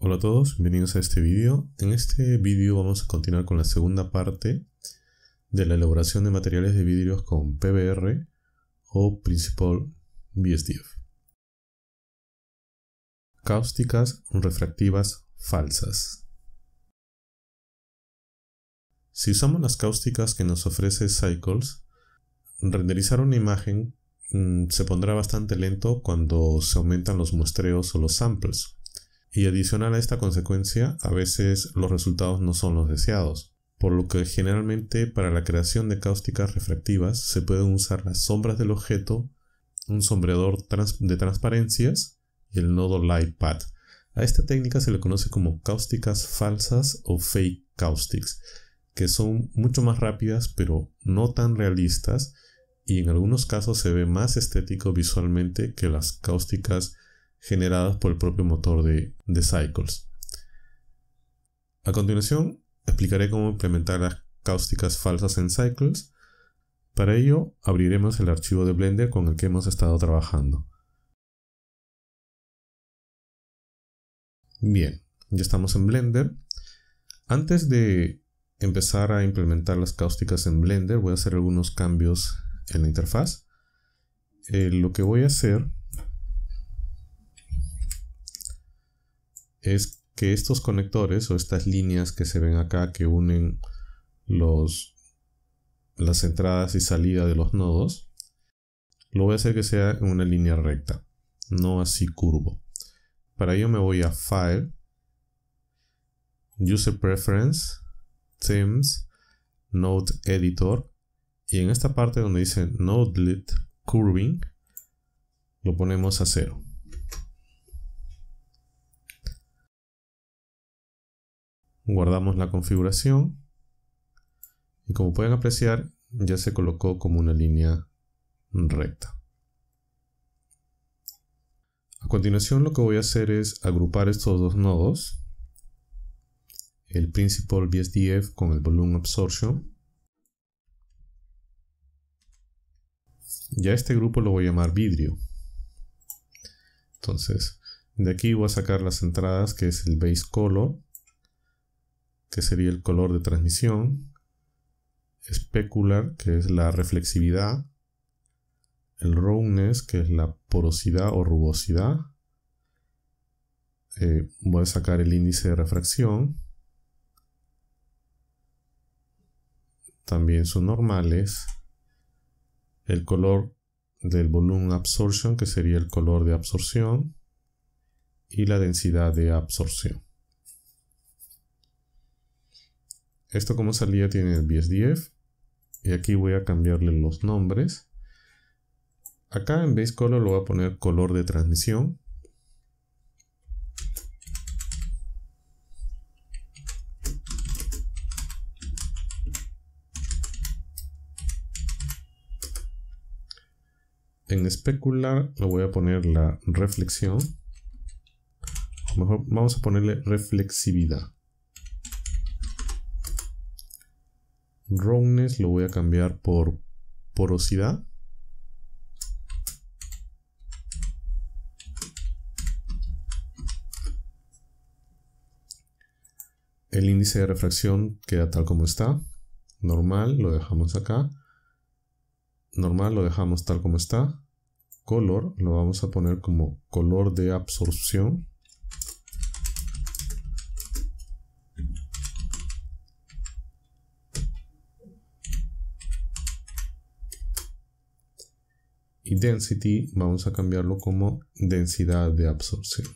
Hola a todos, bienvenidos a este vídeo. En este vídeo vamos a continuar con la segunda parte de la elaboración de materiales de vidrios con PBR o Principal BSDF. Cáusticas refractivas falsas. Si usamos las cáusticas que nos ofrece Cycles, renderizar una imagen mm, se pondrá bastante lento cuando se aumentan los muestreos o los samples y adicional a esta consecuencia, a veces los resultados no son los deseados, por lo que generalmente para la creación de cáusticas refractivas se pueden usar las sombras del objeto, un sombreador de transparencias y el nodo light pad. A esta técnica se le conoce como cáusticas falsas o fake caustics, que son mucho más rápidas pero no tan realistas y en algunos casos se ve más estético visualmente que las cáusticas generadas por el propio motor de, Cycles. A continuación, explicaré cómo implementar las cáusticas falsas en Cycles. Para ello, abriremos el archivo de Blender con el que hemos estado trabajando. Bien, ya estamos en Blender. Antes de empezar a implementar las cáusticas en Blender, voy a hacer algunos cambios en la interfaz. Eh, lo que voy a hacer es que estos conectores o estas líneas que se ven acá que unen los, las entradas y salidas de los nodos, lo voy a hacer que sea en una línea recta, no así curvo. Para ello me voy a File, User Preference, Themes, Node Editor, y en esta parte donde dice Nodelet Curving, lo ponemos a cero. guardamos la configuración y como pueden apreciar ya se colocó como una línea recta. A continuación lo que voy a hacer es agrupar estos dos nodos, el principal BSDF con el volume absorption. Ya este grupo lo voy a llamar vidrio. Entonces, de aquí voy a sacar las entradas que es el base color que sería el color de transmisión, specular, que es la reflexividad, el roughness, que es la porosidad o rugosidad. Eh, voy a sacar el índice de refracción. También son normales. El color del volumen absorption, que sería el color de absorción. Y la densidad de absorción. Esto como salía tiene el BSDF. Y aquí voy a cambiarle los nombres. Acá en base color lo voy a poner color de transmisión. En especular lo voy a poner la reflexión. Mejor vamos a ponerle reflexividad. Roughness lo voy a cambiar por porosidad. El índice de refracción queda tal como está. Normal lo dejamos acá. Normal lo dejamos tal como está. Color lo vamos a poner como color de absorción. y density vamos a cambiarlo como densidad de absorción.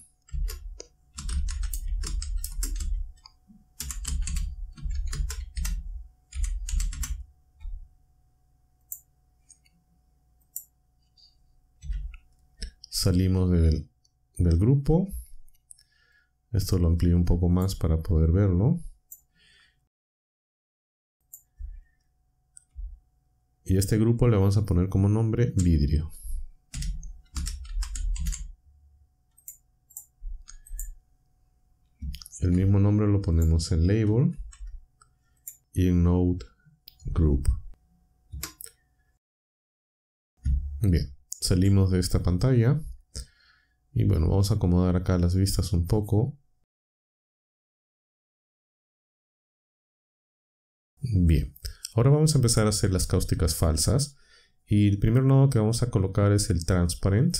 Salimos del, grupo. Esto lo amplío un poco más para poder verlo. Y este grupo le vamos a poner como nombre vidrio. El mismo nombre lo ponemos en label y en node group. Bien, salimos de esta pantalla. Y bueno, vamos a acomodar acá las vistas un poco. Bien. Ahora vamos a empezar a hacer las cáusticas falsas. Y el primer nodo que vamos a colocar es el transparent,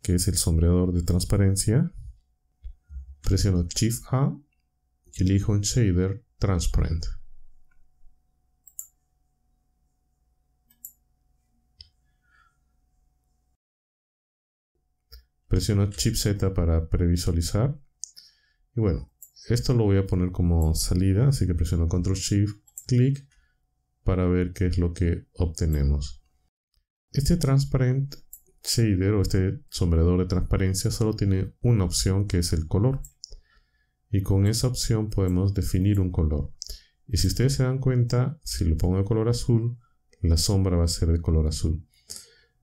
que es el sombreador de transparencia. Presiono Shift A y elijo un shader transparent. Presiono Shift Z para previsualizar. Y bueno, esto lo voy a poner como salida, así que presiono Ctrl Shift, clic para ver qué es lo que obtenemos. Este transparent shader este o este sombreador de transparencia solo tiene una opción que es el color. Y con esa opción podemos definir un color. Y si ustedes se dan cuenta, si lo pongo de color azul, la sombra va a ser de color azul.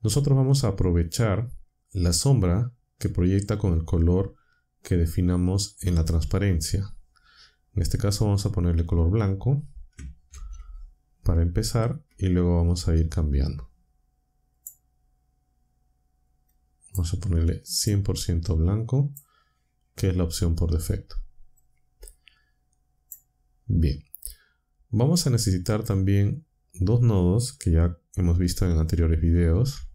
Nosotros vamos a aprovechar la sombra que proyecta con el color que definamos en la transparencia. En este caso vamos a ponerle color blanco para empezar y luego vamos a ir cambiando. Vamos a ponerle 100% blanco, que es la opción por defecto. Bien. Vamos a necesitar también dos nodos que ya hemos visto en anteriores videos.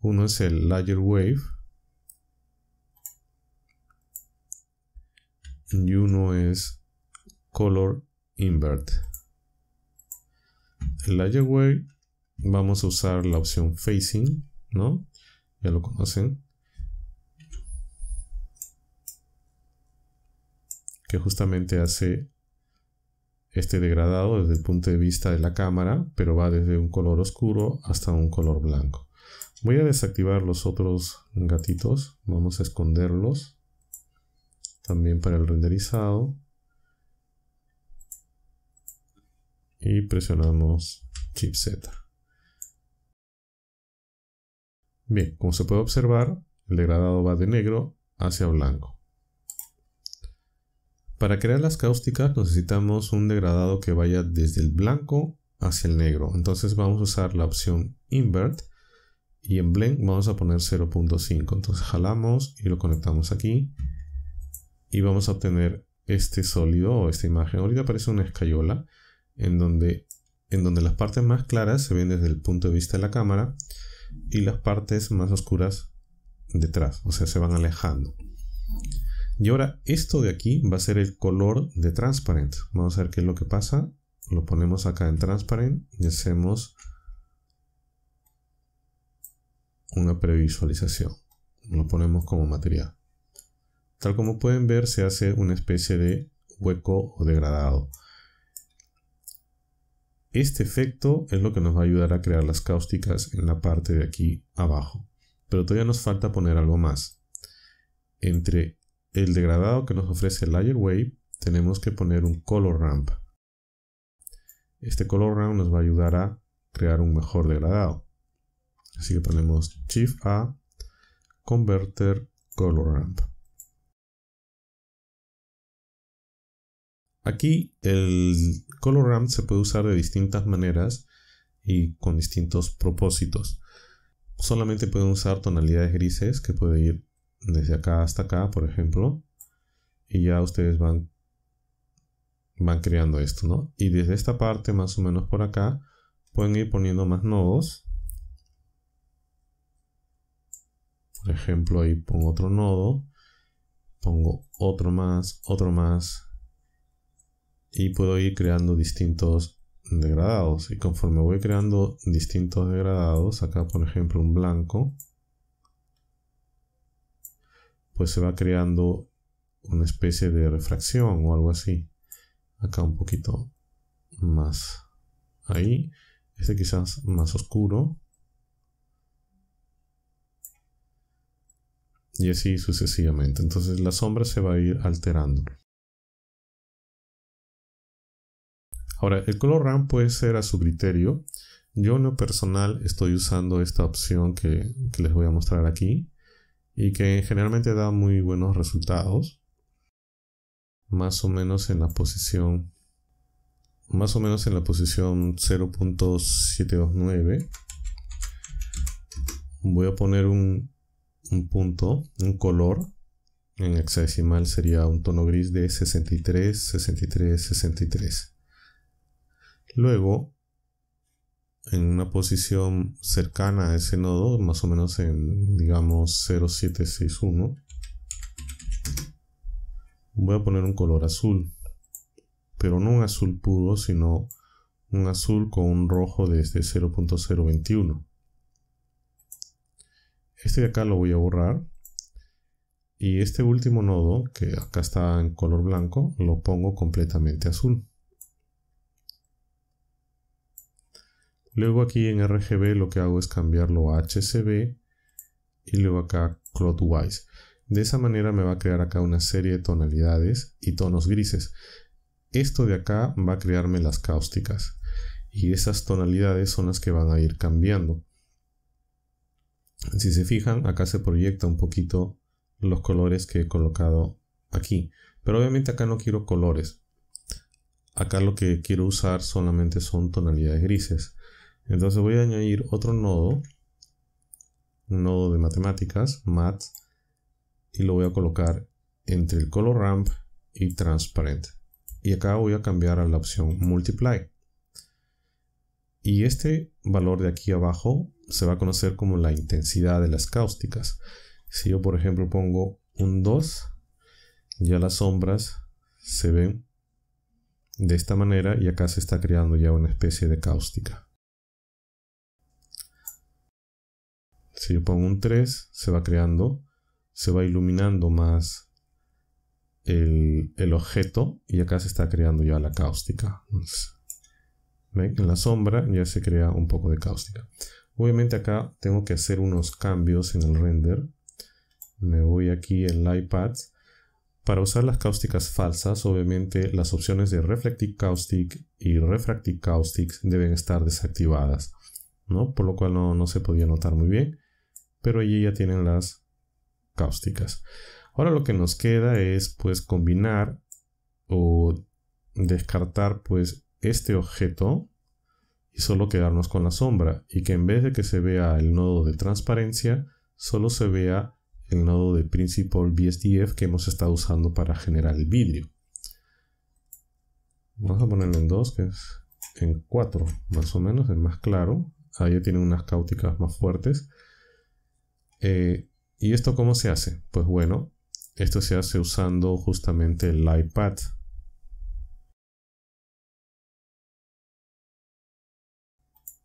Uno es el Layer Wave. Y uno es Color Invert el Away, vamos a usar la opción facing, ¿no? Ya lo conocen. Que justamente hace este degradado desde el punto de vista de la cámara, pero va desde un color oscuro hasta un color blanco. Voy a desactivar los otros gatitos, vamos a esconderlos también para el renderizado. y presionamos chip Z. Bien, como se puede observar, el degradado va de negro hacia blanco. Para crear las cáusticas necesitamos un degradado que vaya desde el blanco hacia el negro. Entonces vamos a usar la opción Invert y en Blend vamos a poner 0.5. Entonces jalamos y lo conectamos aquí y vamos a obtener este sólido o esta imagen. Ahorita parece una escayola en donde, en donde las partes más claras se ven desde el punto de vista de la cámara y las partes más oscuras detrás, o sea, se van alejando. Y ahora esto de aquí va a ser el color de transparent. Vamos a ver qué es lo que pasa. Lo ponemos acá en transparent y hacemos una previsualización. Lo ponemos como material. Tal como pueden ver se hace una especie de hueco o degradado. Este efecto es lo que nos va a ayudar a crear las cáusticas en la parte de aquí abajo. Pero todavía nos falta poner algo más. Entre el degradado que nos ofrece el Layer Wave, tenemos que poner un Color Ramp. Este Color Ramp nos va a ayudar a crear un mejor degradado. Así que ponemos Shift A, Converter, Color Ramp. Aquí el color ramp se puede usar de distintas maneras y con distintos propósitos. Solamente pueden usar tonalidades grises que puede ir desde acá hasta acá, por ejemplo. Y ya ustedes van, van creando esto, ¿no? Y desde esta parte, más o menos por acá, pueden ir poniendo más nodos. Por ejemplo, ahí pongo otro nodo. Pongo otro más, otro más, y puedo ir creando distintos degradados y conforme voy creando distintos degradados acá por ejemplo un blanco pues se va creando una especie de refracción o algo así acá un poquito más ahí este quizás más oscuro y así sucesivamente entonces la sombra se va a ir alterando Ahora, el color RAM puede ser a su criterio. Yo en lo personal estoy usando esta opción que, les voy a mostrar aquí y que generalmente da muy buenos resultados. Más o menos en la posición más o menos en la posición 0.729 voy a poner un, un, punto, un color en hexadecimal sería un tono gris de 63, 63, 63 Luego, en una posición cercana a ese nodo, más o menos en, digamos, 0761, voy a poner un color azul, pero no un azul puro, sino un azul con un rojo desde 0.021. Este de acá lo voy a borrar. Y este último nodo, que acá está en color blanco, lo pongo completamente azul. Luego aquí en RGB lo que hago es cambiarlo a HCB y luego acá clockwise. De esa manera me va a crear acá una serie de tonalidades y tonos grises. Esto de acá va a crearme las cáusticas y esas tonalidades son las que van a ir cambiando. Si se fijan, acá se proyecta un poquito los colores que he colocado aquí. Pero obviamente acá no quiero colores. Acá lo que quiero usar solamente son tonalidades grises. Entonces voy a añadir otro nodo, un nodo de matemáticas, mat, y lo voy a colocar entre el color ramp y transparent. Y acá voy a cambiar a la opción multiply. Y este valor de aquí abajo se va a conocer como la intensidad de las cáusticas. Si yo por ejemplo pongo un 2, ya las sombras se ven de esta manera y acá se está creando ya una especie de cáustica. Si yo pongo un 3, se va creando, se va iluminando más el, objeto y acá se está creando ya la cáustica. En la sombra ya se crea un poco de cáustica. Obviamente acá tengo que hacer unos cambios en el render. Me voy aquí en iPad. Para usar las cáusticas falsas, obviamente las opciones de Reflective Caustic y Refractive Caustic deben estar desactivadas, Por lo cual no se podía notar muy bien pero allí ya tienen las cáusticas. Ahora lo que nos queda es pues combinar o descartar pues este objeto y solo quedarnos con la sombra y que en vez de que se vea el nodo de transparencia solo se vea el nodo de principal BSDF que hemos estado usando para generar el vidrio. Vamos a ponerlo en 2, que es en 4 más o menos, es más claro. Ahí tiene unas cáusticas más fuertes. Eh, ¿Y esto cómo se hace? Pues bueno, esto se hace usando justamente el iPad.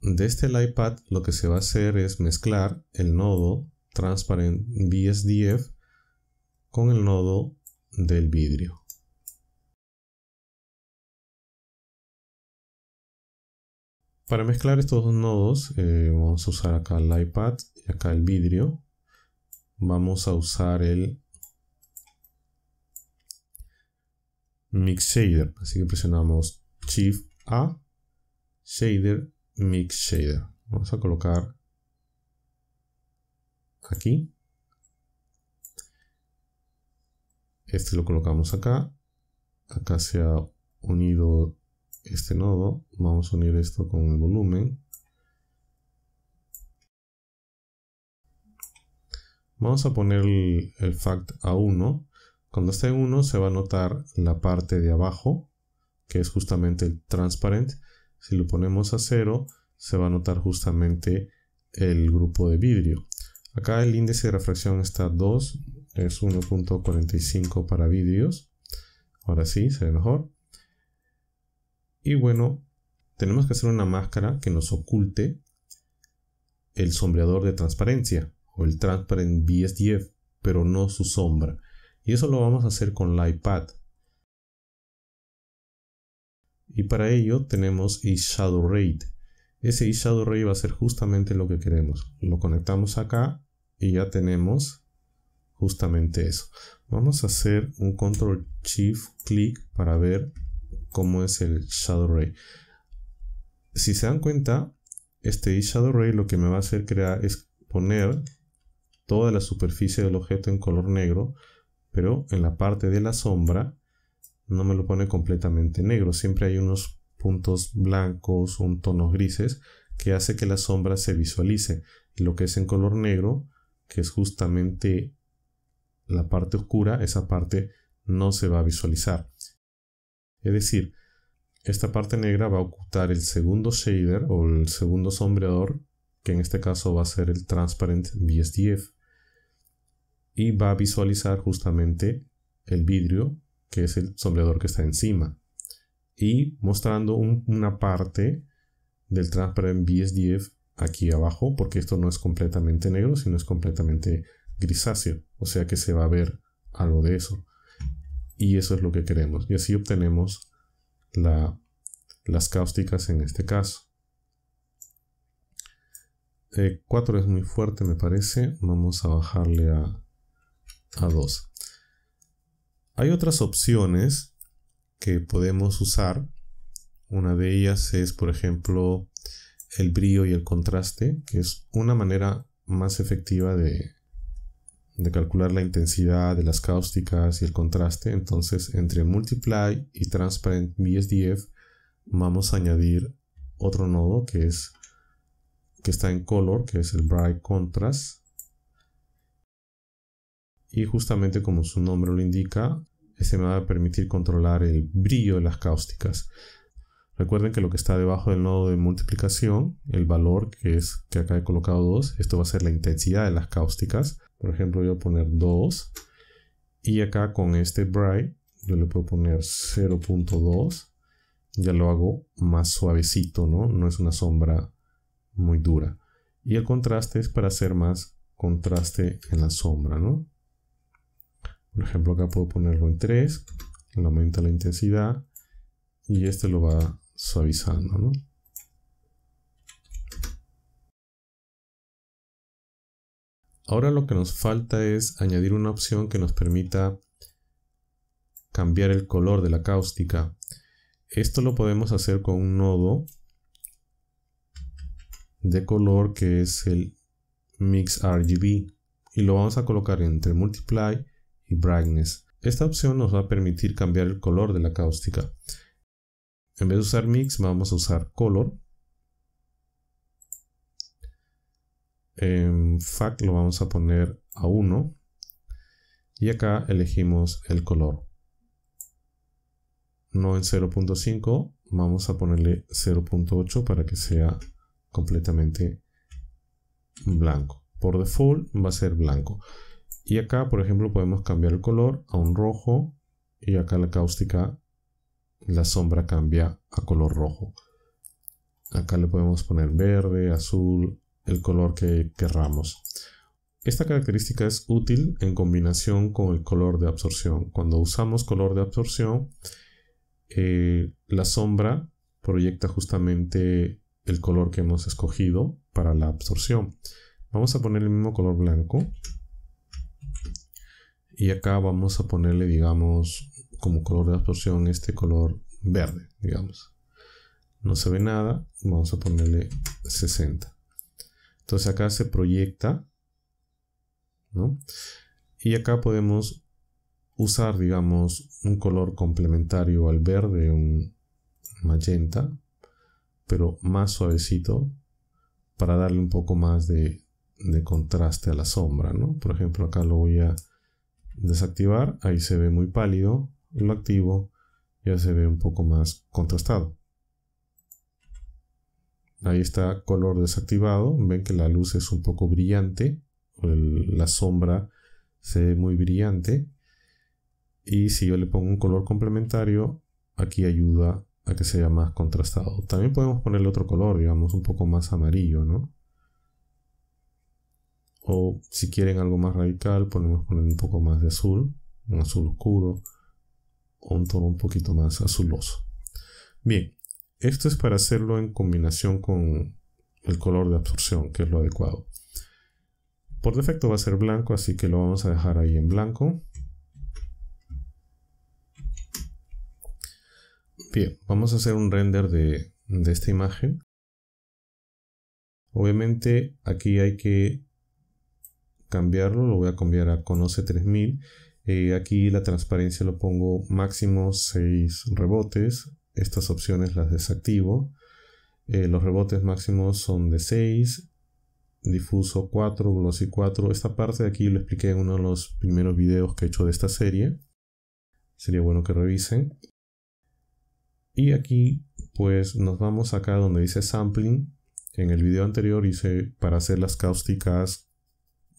De este iPad lo que se va a hacer es mezclar el nodo Transparent BSDF con el nodo del vidrio. Para mezclar estos dos nodos eh, vamos a usar acá el iPad y acá el vidrio. Vamos a usar el Mix Shader. Así que presionamos Shift A, Shader, Mix Shader. Vamos a colocar aquí. Este lo colocamos acá. Acá se ha unido este nodo, vamos a unir esto con el volumen. Vamos a poner el, fact a 1. Cuando esté en 1 se va a notar la parte de abajo, que es justamente el transparent. Si lo ponemos a 0, se va a notar justamente el grupo de vidrio. Acá el índice de refracción está 2, es 1.45 para vidrios. Ahora sí, se ve mejor. Y bueno, tenemos que hacer una máscara que nos oculte el sombreador de transparencia o el Transparent BSDF, pero no su sombra. Y eso lo vamos a hacer con la iPad. Y para ello tenemos rate Ese rate va a ser justamente lo que queremos. Lo conectamos acá y ya tenemos justamente eso. Vamos a hacer un control shift click para ver cómo es el Shadow Ray. Si se dan cuenta, este Shadow Ray lo que me va a hacer crear es poner toda la superficie del objeto en color negro, pero en la parte de la sombra no me lo pone completamente negro. Siempre hay unos puntos blancos, unos tonos grises, que hace que la sombra se visualice. lo que es en color negro, que es justamente la parte oscura, esa parte no se va a visualizar. Es decir, esta parte negra va a ocultar el segundo shader o el segundo sombreador, que en este caso va a ser el Transparent BSDF, y va a visualizar justamente el vidrio, que es el sombreador que está encima, y mostrando una parte del Transparent BSDF aquí abajo, porque esto no es completamente negro, sino es completamente grisáceo, o sea que se va a ver algo de eso. Y eso es lo que queremos. Y así obtenemos la, las cáusticas en este caso. 4 eh, es muy fuerte me parece. Vamos a bajarle a 2. Hay otras opciones que podemos usar. Una de ellas es, por ejemplo, el brillo y el contraste, que es una manera más efectiva de, de calcular la intensidad de las cáusticas y el contraste. Entonces, entre Multiply y Transparent BSDF vamos a añadir otro nodo que es que está en color, que es el Bright Contrast. Y justamente como su nombre lo indica, este me va a permitir controlar el brillo de las cáusticas. Recuerden que lo que está debajo del nodo de multiplicación, el valor que es que acá he colocado 2, esto va a ser la intensidad de las cáusticas. Por ejemplo, voy a poner 2. Y acá con este bright, yo le puedo poner 0.2. Ya lo hago más suavecito, ¿no? No es una sombra muy dura. Y el contraste es para hacer más contraste en la sombra, ¿no? Por ejemplo, acá puedo ponerlo en 3. Le aumenta la intensidad. Y este lo va suavizando, ¿no? Ahora lo que nos falta es añadir una opción que nos permita cambiar el color de la cáustica. Esto lo podemos hacer con un nodo de color que es el Mix RGB y lo vamos a colocar entre Multiply y Brightness. Esta opción nos va a permitir cambiar el color de la cáustica. En vez de usar Mix vamos a usar Color En fact lo vamos a poner a 1. Y acá elegimos el color. No en 0.5, vamos a ponerle 0.8 para que sea completamente blanco. Por default va a ser blanco. Y acá, por ejemplo, podemos cambiar el color a un rojo. Y acá la cáustica, la sombra cambia a color rojo. Acá le podemos poner verde, azul, el color que querramos. Esta característica es útil en combinación con el color de absorción. Cuando usamos color de absorción, eh, la sombra proyecta justamente el color que hemos escogido para la absorción. Vamos a poner el mismo color blanco. Y acá vamos a ponerle, digamos, como color de absorción este color verde, digamos. No se ve nada, vamos a ponerle 60. Entonces acá se proyecta, Y acá podemos usar, digamos, un color complementario al verde, un magenta, pero más suavecito para darle un poco más de, contraste a la sombra, Por ejemplo, acá lo voy a desactivar, ahí se ve muy pálido, lo activo, ya se ve un poco más contrastado. Ahí está color desactivado. Ven que la luz es un poco brillante. la sombra se ve muy brillante. Y si yo le pongo un color complementario, aquí ayuda a que sea más contrastado. También podemos ponerle otro color, digamos, un poco más amarillo, ¿no? O si quieren algo más radical, podemos poner un poco más de azul, un azul oscuro, o un tono un poquito más azuloso. Bien, esto es para hacerlo en combinación con el color de absorción, que es lo adecuado. Por defecto va a ser blanco, así que lo vamos a dejar ahí en blanco. Bien, vamos a hacer un render de, esta imagen. Obviamente aquí hay que cambiarlo, lo voy a cambiar a Conoce 3000. Eh, aquí la transparencia lo pongo máximo 6 rebotes, estas opciones las desactivo. Eh, los rebotes máximos son de 6, difuso 4, glossy 4. Esta parte de aquí lo expliqué en uno de los primeros videos que he hecho de esta serie. Sería bueno que revisen. Y aquí pues nos vamos acá donde dice sampling. En el video anterior hice para hacer las cáusticas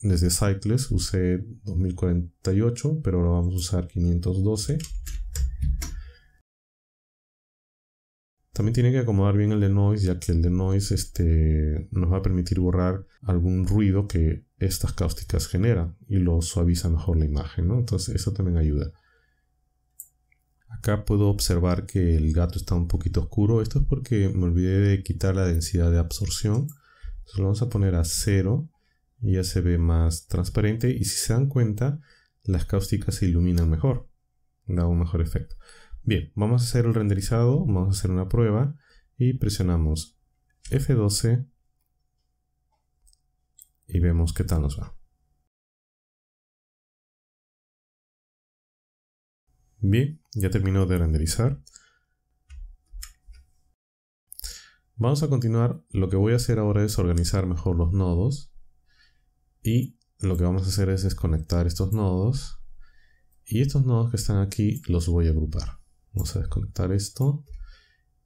desde Cycles usé 2048, pero ahora vamos a usar 512. También tiene que acomodar bien el de noise, ya que el de noise este, nos va a permitir borrar algún ruido que estas cáusticas generan y lo suaviza mejor la imagen, ¿no? Entonces eso también ayuda. Acá puedo observar que el gato está un poquito oscuro. Esto es porque me olvidé de quitar la densidad de absorción. Entonces lo vamos a poner a cero y ya se ve más transparente. Y si se dan cuenta, las cáusticas se iluminan mejor. Da un mejor efecto. Bien, vamos a hacer el renderizado, vamos a hacer una prueba y presionamos F12 y vemos qué tal nos va. Bien, ya terminó de renderizar. Vamos a continuar. Lo que voy a hacer ahora es organizar mejor los nodos. Y lo que vamos a hacer es desconectar estos nodos. Y estos nodos que están aquí los voy a agrupar. Vamos a desconectar esto.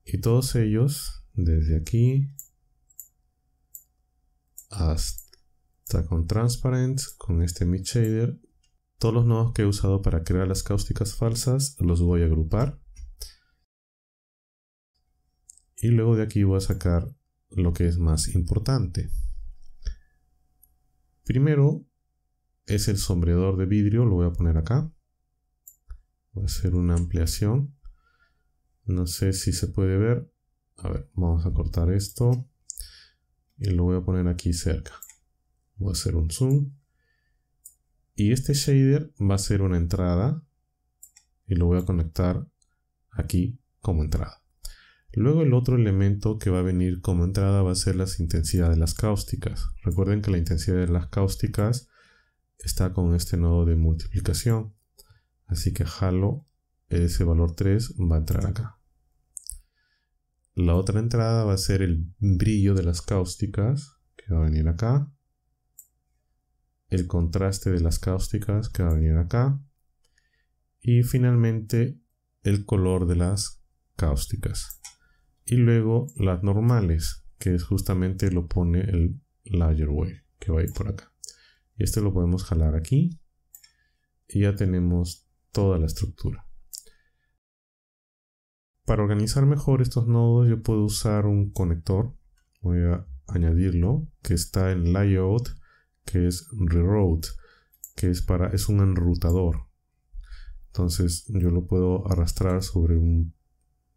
Y todos ellos, desde aquí hasta con Transparent, con este Mid Shader, todos los nodos que he usado para crear las cáusticas falsas los voy a agrupar. Y luego de aquí voy a sacar lo que es más importante. Primero es el sombreador de vidrio, lo voy a poner acá. Voy a hacer una ampliación no sé si se puede ver. A ver, vamos a cortar esto. Y lo voy a poner aquí cerca. Voy a hacer un zoom. Y este shader va a ser una entrada. Y lo voy a conectar aquí como entrada. Luego el otro elemento que va a venir como entrada va a ser las intensidades de las cáusticas. Recuerden que la intensidad de las cáusticas está con este nodo de multiplicación. Así que jalo ese valor 3 va a entrar acá. La otra entrada va a ser el brillo de las cáusticas, que va a venir acá. El contraste de las cáusticas, que va a venir acá. Y finalmente el color de las cáusticas. Y luego las normales, que es justamente lo pone el Layer Way, que va a ir por acá. Y este lo podemos jalar aquí. Y ya tenemos toda la estructura. Para organizar mejor estos nodos yo puedo usar un conector. Voy a añadirlo que está en layout que es reroute que es para es un enrutador. Entonces yo lo puedo arrastrar sobre un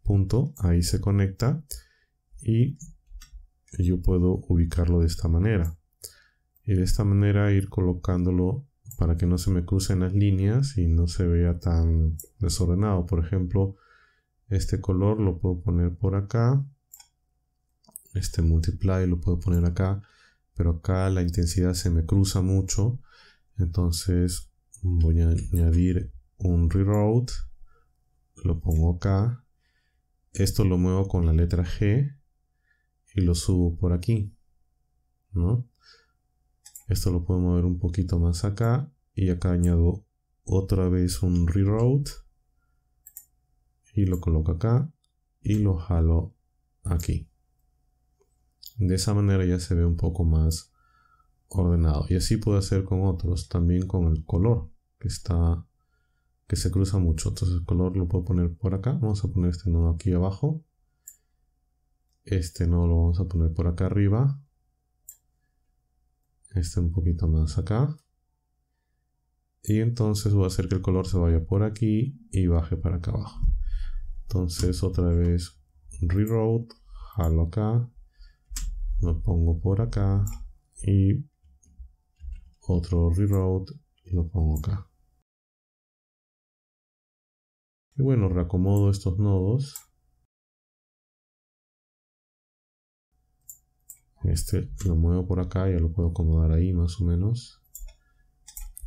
punto, ahí se conecta y yo puedo ubicarlo de esta manera. Y de esta manera ir colocándolo para que no se me crucen las líneas y no se vea tan desordenado. Por ejemplo, este color lo puedo poner por acá. Este multiply lo puedo poner acá. Pero acá la intensidad se me cruza mucho. Entonces voy a añadir un reroute. Lo pongo acá. Esto lo muevo con la letra G. Y lo subo por aquí. ¿No? Esto lo puedo mover un poquito más acá. Y acá añado otra vez un reroute y lo coloco acá y lo jalo aquí. De esa manera ya se ve un poco más ordenado. Y así puedo hacer con otros, también con el color que está que se cruza mucho. Entonces el color lo puedo poner por acá. Vamos a poner este nodo aquí abajo. Este nodo lo vamos a poner por acá arriba. Este un poquito más acá. Y entonces voy a hacer que el color se vaya por aquí y baje para acá abajo. Entonces otra vez reroute, jalo acá, lo pongo por acá y otro reroute lo pongo acá. Y bueno, reacomodo estos nodos. Este lo muevo por acá, ya lo puedo acomodar ahí más o menos.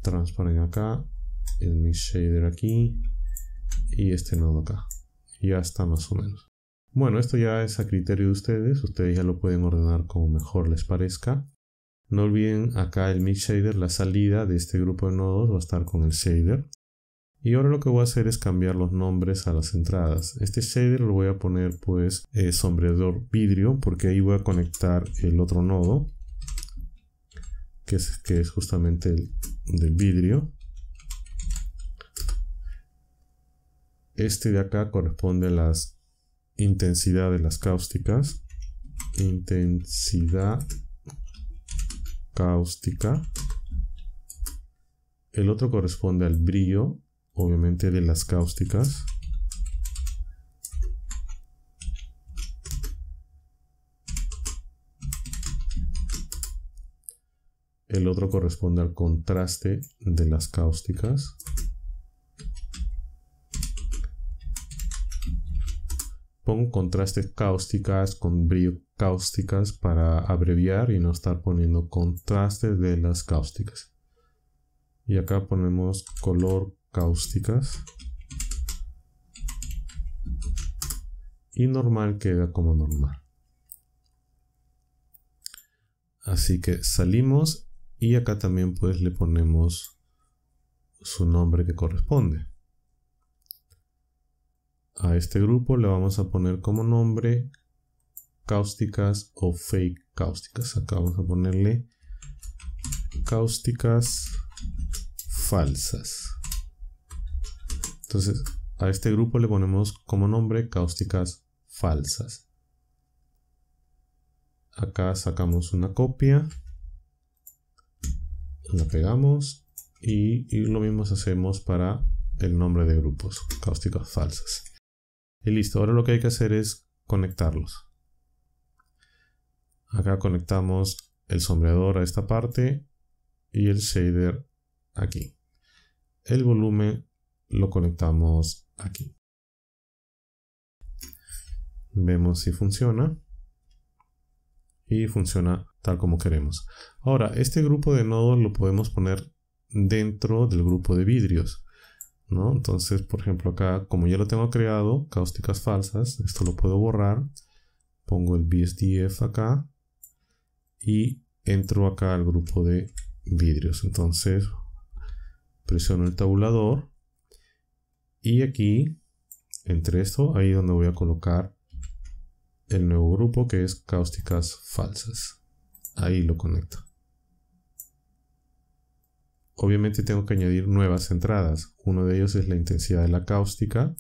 Transparen acá, el mi shader aquí y este nodo acá ya está más o menos. Bueno, esto ya es a criterio de ustedes, ustedes ya lo pueden ordenar como mejor les parezca. No olviden acá el mid shader, la salida de este grupo de nodos va a estar con el shader. Y ahora lo que voy a hacer es cambiar los nombres a las entradas. Este shader lo voy a poner pues eh, sombreador vidrio porque ahí voy a conectar el otro nodo que es, que es justamente el del vidrio. Este de acá corresponde a las intensidad de las cáusticas. Intensidad cáustica. El otro corresponde al brillo, obviamente, de las cáusticas. El otro corresponde al contraste de las cáusticas. Pongo contrastes cáusticas con brillo cáusticas para abreviar y no estar poniendo contraste de las cáusticas. Y acá ponemos color cáusticas. Y normal queda como normal. Así que salimos y acá también pues le ponemos su nombre que corresponde. A este grupo le vamos a poner como nombre cáusticas o fake cáusticas. Acá vamos a ponerle cáusticas falsas. Entonces, a este grupo le ponemos como nombre cáusticas falsas. Acá sacamos una copia, la pegamos y, lo mismo hacemos para el nombre de grupos, cáusticas falsas. Y listo, ahora lo que hay que hacer es conectarlos. Acá conectamos el sombreador a esta parte y el shader aquí. El volumen lo conectamos aquí. Vemos si funciona. Y funciona tal como queremos. Ahora, este grupo de nodos lo podemos poner dentro del grupo de vidrios. ¿no? Entonces, por ejemplo, acá, como ya lo tengo creado, cáusticas falsas, esto lo puedo borrar. Pongo el BSDF acá y entro acá al grupo de vidrios. Entonces, presiono el tabulador y aquí, entre esto, ahí donde voy a colocar el nuevo grupo que es cáusticas falsas. Ahí lo conecto. Obviamente tengo que añadir nuevas entradas. Uno de ellos es la intensidad de la cáustica.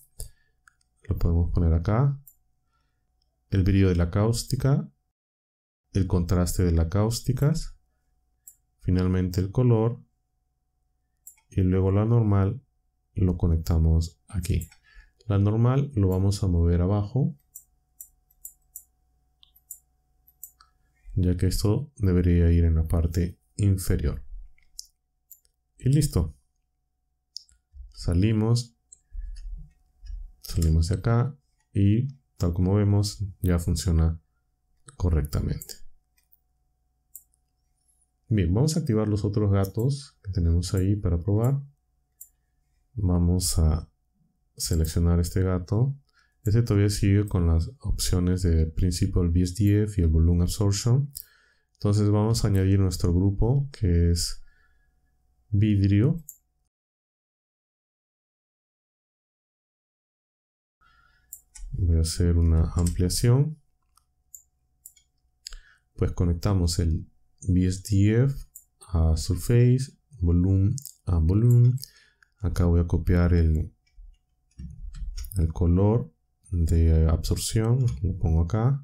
Lo podemos poner acá. El brillo de la cáustica. El contraste de la cáusticas. Finalmente el color. Y luego la normal lo conectamos aquí. La normal lo vamos a mover abajo. Ya que esto debería ir en la parte inferior. Y listo. Salimos. Salimos de acá. Y tal como vemos, ya funciona correctamente. Bien, vamos a activar los otros gatos que tenemos ahí para probar. Vamos a seleccionar este gato. Este todavía sigue con las opciones de Principal BSDF y el Volume Absorption. Entonces vamos a añadir nuestro grupo que es vidrio. Voy a hacer una ampliación. Pues conectamos el BSDF a Surface, Volume a Volume. Acá voy a copiar el, el color de absorción, lo pongo acá.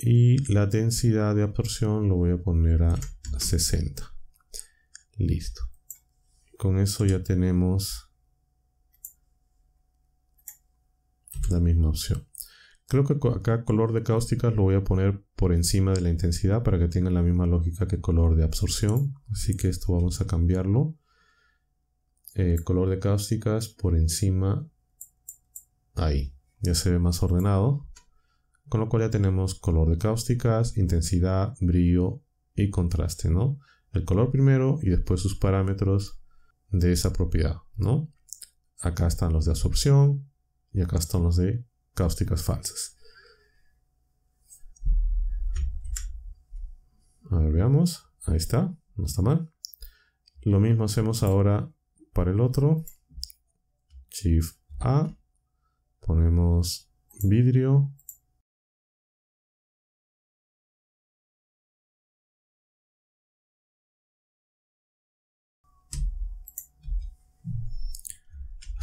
y la densidad de absorción lo voy a poner a 60 listo con eso ya tenemos la misma opción creo que acá color de cáusticas lo voy a poner por encima de la intensidad para que tenga la misma lógica que color de absorción así que esto vamos a cambiarlo eh, color de cáusticas por encima ahí ya se ve más ordenado con lo cual ya tenemos color de cáusticas, intensidad, brillo y contraste, ¿no? El color primero y después sus parámetros de esa propiedad, ¿no? Acá están los de absorción y acá están los de cáusticas falsas. A ver, veamos. Ahí está. No está mal. Lo mismo hacemos ahora para el otro. Shift A. Ponemos vidrio.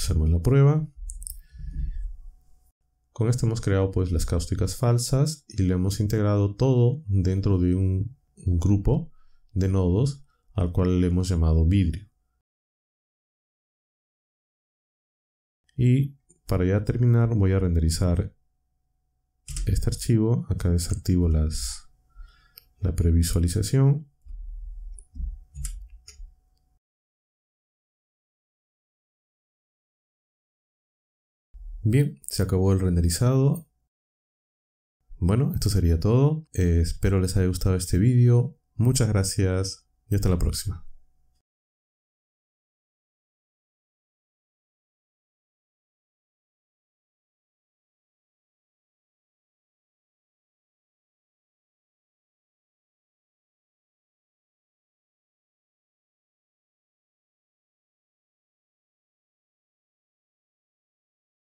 hacemos la prueba. Con esto hemos creado pues las cáusticas falsas y lo hemos integrado todo dentro de un, grupo de nodos al cual le hemos llamado vidrio. Y para ya terminar voy a renderizar este archivo. Acá desactivo las, la previsualización Bien, se acabó el renderizado. Bueno, esto sería todo. Eh, espero les haya gustado este vídeo. Muchas gracias y hasta la próxima.